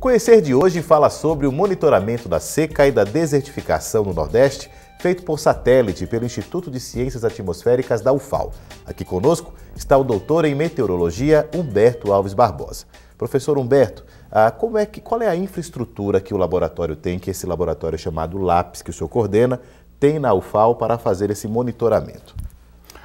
Conhecer de hoje fala sobre o monitoramento da seca e da desertificação no Nordeste, feito por satélite pelo Instituto de Ciências Atmosféricas da UFAL. Aqui conosco está o doutor em meteorologia Humberto Alves Barbosa. Professor Humberto, ah, como é que, qual é a infraestrutura que o laboratório tem, que esse laboratório chamado LAPS, que o senhor coordena, tem na UFAL para fazer esse monitoramento?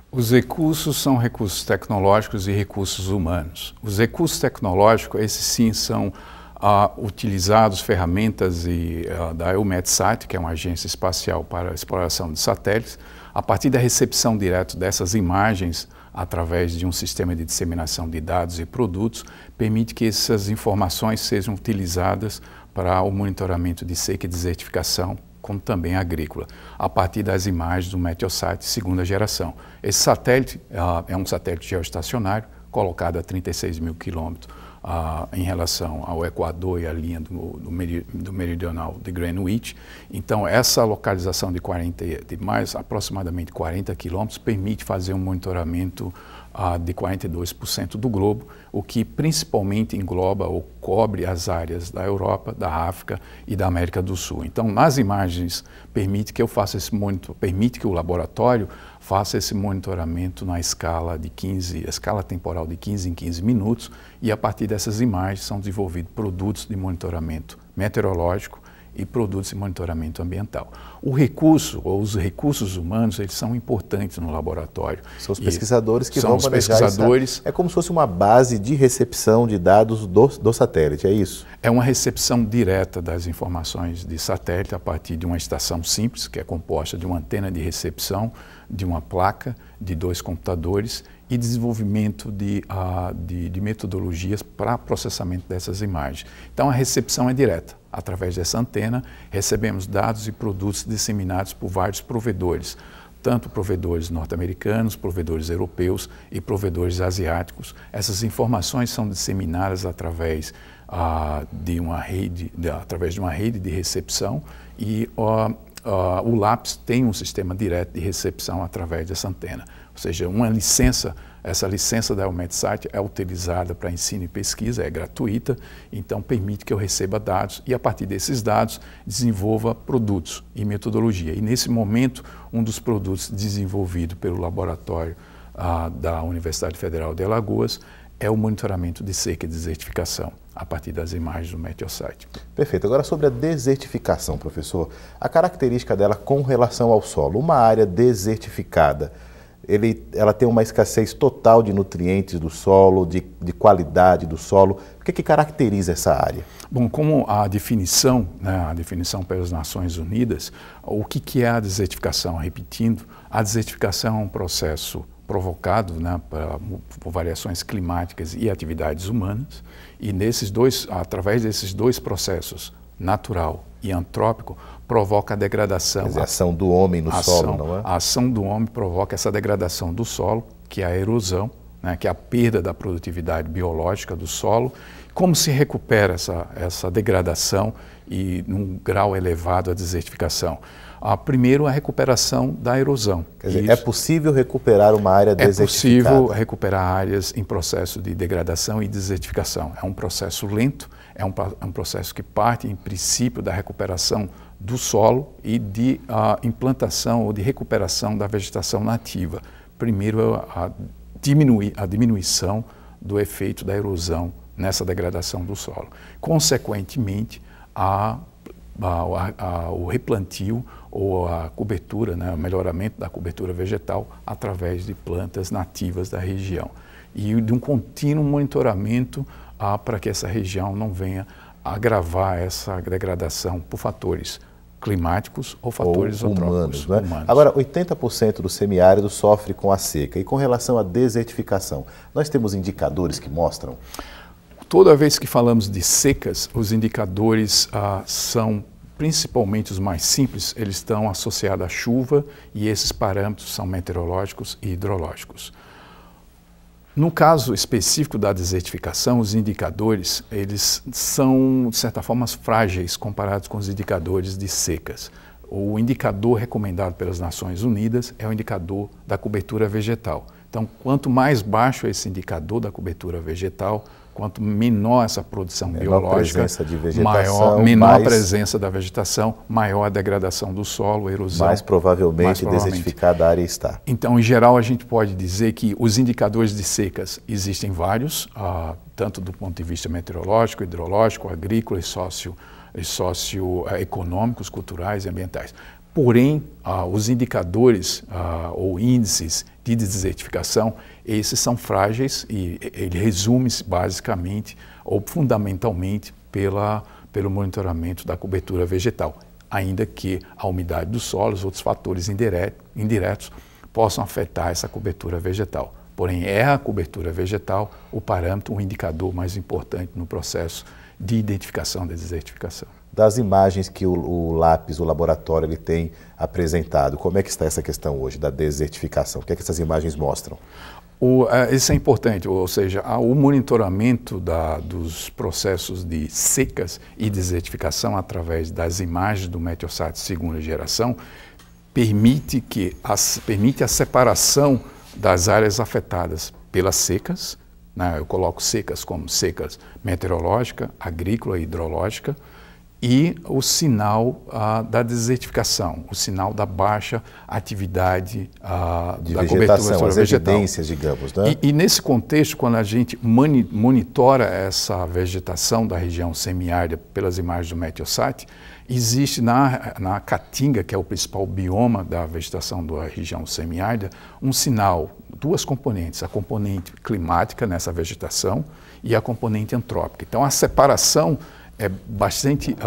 Os recursos são recursos tecnológicos e recursos humanos. Os recursos tecnológicos, esses sim, são uh, utilizados ferramentas e, uh, da EUMETSAT, que é uma agência espacial para exploração de satélites, a partir da recepção direta dessas imagens através de um sistema de disseminação de dados e produtos, permite que essas informações sejam utilizadas para o monitoramento de seca e desertificação, como também agrícola, a partir das imagens do Meteosat segunda geração. Esse satélite uh, é um satélite geoestacionário colocado a 36 mil quilômetros em relação ao Equador e à linha do, do, do, meridional de Greenwich. Então, essa localização de, 40, de mais aproximadamente 40 quilômetros permite fazer um monitoramento ah, de 42% do globo, o que principalmente engloba ou cobre as áreas da Europa, da África e da América do Sul. Então, nas imagens, permite que eu faça esse monitor, permite que o laboratório faça esse monitoramento na escala de 15, escala temporal de 15 em 15 minutos, e a partir dessas imagens são desenvolvidos produtos de monitoramento meteorológico e produtos de monitoramento ambiental. O recurso, ou os recursos humanos, eles são importantes no laboratório. São os pesquisadores que vão para pesquisadores. Essa... É como se fosse uma base de recepção de dados do, do satélite, é isso? É uma recepção direta das informações de satélite a partir de uma estação simples, que é composta de uma antena de recepção, de uma placa, de dois computadores e desenvolvimento de, uh, de, de metodologias para processamento dessas imagens. Então, a recepção é direta. Através dessa antena, recebemos dados e produtos disseminados por vários provedores, tanto provedores norte-americanos, provedores europeus e provedores asiáticos. Essas informações são disseminadas através uh, de uma rede, de, através de uma rede de recepção e uh, o LAPS tem um sistema direto de recepção através dessa antena. Ou seja, uma licença, essa licença da Site é utilizada para ensino e pesquisa, é gratuita, então permite que eu receba dados e a partir desses dados desenvolva produtos e metodologia. E nesse momento, um dos produtos desenvolvido pelo laboratório ah, da Universidade Federal de Alagoas é o monitoramento de seca e desertificação a partir das imagens do Meteosite. Perfeito. Agora sobre a desertificação, professor, a característica dela com relação ao solo, uma área desertificada, ele, ela tem uma escassez total de nutrientes do solo, de, de qualidade do solo. O que, é que caracteriza essa área? Bom, como a definição, né, a definição pelas Nações Unidas, o que, que é a desertificação? Repetindo, a desertificação é um processo provocado né, por variações climáticas e atividades humanas, e nesses dois, através desses dois processos, natural e antrópico provoca a degradação. Dizer, a ação do homem no ação, solo, não é? A ação do homem provoca essa degradação do solo, que é a erosão, né, que é a perda da produtividade biológica do solo como se recupera essa, essa degradação e, num grau elevado, a desertificação? Ah, primeiro, a recuperação da erosão. Quer dizer, é possível recuperar uma área desertificada? É possível recuperar áreas em processo de degradação e desertificação. É um processo lento, é um, é um processo que parte, em princípio, da recuperação do solo e de ah, implantação ou de recuperação da vegetação nativa. Primeiro, a, a, a diminuição do efeito da erosão nessa degradação do solo. Consequentemente, a, a, a, o replantio ou a cobertura, né, o melhoramento da cobertura vegetal através de plantas nativas da região e de um contínuo monitoramento ah, para que essa região não venha agravar essa degradação por fatores climáticos ou fatores ou humanos, né? humanos. Agora, 80% do semiárido sofre com a seca. E com relação à desertificação, nós temos indicadores que mostram? toda vez que falamos de secas, os indicadores ah, são principalmente os mais simples, eles estão associados à chuva e esses parâmetros são meteorológicos e hidrológicos. No caso específico da desertificação, os indicadores eles são de certa forma frágeis comparados com os indicadores de secas. O indicador recomendado pelas Nações Unidas é o indicador da cobertura vegetal. Então, quanto mais baixo é esse indicador da cobertura vegetal, quanto menor essa produção menor biológica, maior, menor mais, a presença da vegetação, maior a degradação do solo, erosão. Mais provavelmente, mais provavelmente. desertificada a área está. Então, em geral, a gente pode dizer que os indicadores de secas existem vários, ah, tanto do ponto de vista meteorológico, hidrológico, agrícola e sócio, e socioeconômicos, eh, culturais e ambientais. Porém, ah, os indicadores ah, ou índices de desertificação, esses são frágeis e ele resume-se basicamente ou fundamentalmente pela, pelo monitoramento da cobertura vegetal, ainda que a umidade do solo, e outros fatores indiretos possam afetar essa cobertura vegetal. Porém, é a cobertura vegetal o parâmetro, o indicador mais importante no processo de identificação da desertificação das imagens que o, o, lápis, o laboratório, ele tem apresentado. Como é que está essa questão hoje da desertificação? O que é que essas imagens mostram? O, é, isso é importante, ou seja, o monitoramento da, dos processos de secas e desertificação através das imagens do Meteosat segunda geração permite, que, as, permite a separação das áreas afetadas pelas secas, né? eu coloco secas como secas meteorológica, agrícola e hidrológica, e o sinal ah, da desertificação, o sinal da baixa atividade ah, de da vegetação, cobertura as vegetal. digamos. Né? E, e, nesse contexto, quando a gente monitora essa vegetação da região semiárida pelas imagens do Meteosat, existe na, na Caatinga, que é o principal bioma da vegetação da região semiárida, um sinal, duas componentes, a componente climática nessa vegetação e a componente antrópica. Então, a separação é bastante uh,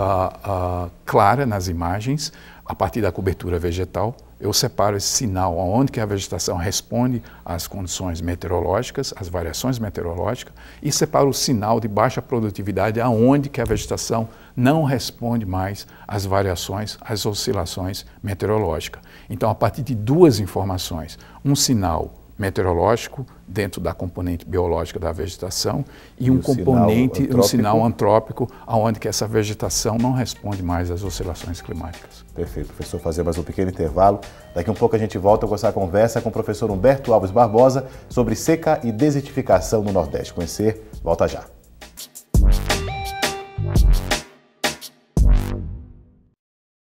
uh, clara nas imagens, a partir da cobertura vegetal, eu separo esse sinal aonde que a vegetação responde às condições meteorológicas, às variações meteorológicas, e separo o sinal de baixa produtividade aonde que a vegetação não responde mais às variações, às oscilações meteorológicas. Então, a partir de duas informações, um sinal meteorológico dentro da componente biológica da vegetação e, e um componente, um sinal antrópico, aonde que essa vegetação não responde mais às oscilações climáticas. Perfeito, professor. Fazer mais um pequeno intervalo. Daqui um pouco a gente volta com essa conversa com o professor Humberto Alves Barbosa sobre seca e desertificação no Nordeste. Conhecer, volta já.